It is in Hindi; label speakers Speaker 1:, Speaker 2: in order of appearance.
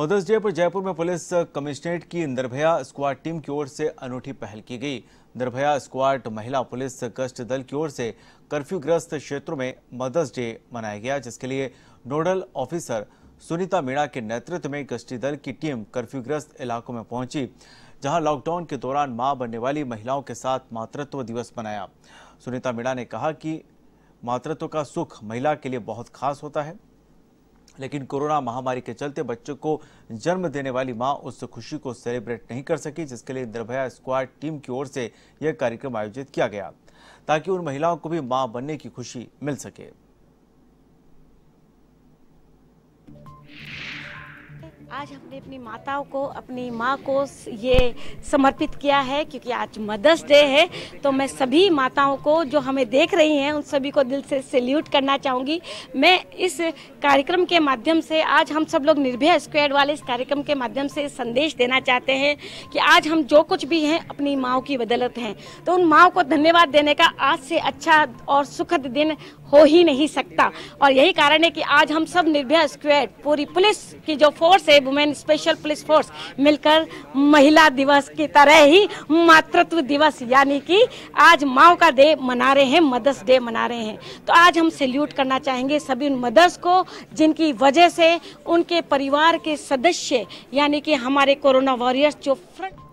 Speaker 1: मदर्स डे पर जयपुर में पुलिस कमिश्नरेट की निर्भया स्क्वाड टीम की ओर से अनूठी पहल की गई निर्भया स्क्वाड महिला पुलिस गश्त दल की ओर से कर्फ्यूग्रस्त क्षेत्रों में मदर्स डे मनाया गया जिसके लिए नोडल ऑफिसर सुनीता मीणा के नेतृत्व में गश्ती दल की टीम कर्फ्यूग्रस्त इलाकों में पहुंची जहां लॉकडाउन के दौरान मां बनने वाली महिलाओं के साथ मातृत्व दिवस मनाया सुनीता मीणा ने कहा कि मातृत्व का सुख महिला के लिए बहुत खास होता है लेकिन कोरोना महामारी के चलते बच्चों को जन्म देने वाली मां उस खुशी को सेलिब्रेट नहीं कर सकी जिसके लिए निर्भया स्क्वाड टीम की ओर से यह कार्यक्रम आयोजित किया गया ताकि उन महिलाओं को भी मां बनने की खुशी मिल सके
Speaker 2: आज हमने अपनी माताओं को अपनी माँ को ये समर्पित किया है क्योंकि आज मदर्स डे है तो मैं सभी माताओं को जो हमें देख रही हैं उन सभी को दिल से सैल्यूट करना चाहूँगी मैं इस कार्यक्रम के माध्यम से आज हम सब लोग निर्भया स्क्वाड वाले इस कार्यक्रम के माध्यम से संदेश देना चाहते हैं कि आज हम जो कुछ भी हैं अपनी माओ की बदौलत हैं तो उन माओ को धन्यवाद देने का आज से अच्छा और सुखद दिन हो ही नहीं सकता और यही कारण है कि आज हम सब निर्भया स्क्वाड पूरी पुलिस की जो फोर्स है वुमेन स्पेशल पुलिस फोर्स मिलकर महिला दिवस की तरह ही मातृत्व दिवस यानी कि आज माओ का डे मना रहे हैं मदर्स डे मना रहे हैं तो आज हम सैल्यूट करना चाहेंगे सभी उन मदर्स को जिनकी वजह से उनके परिवार के सदस्य यानी कि हमारे कोरोना वॉरियर्स जो फ्रंट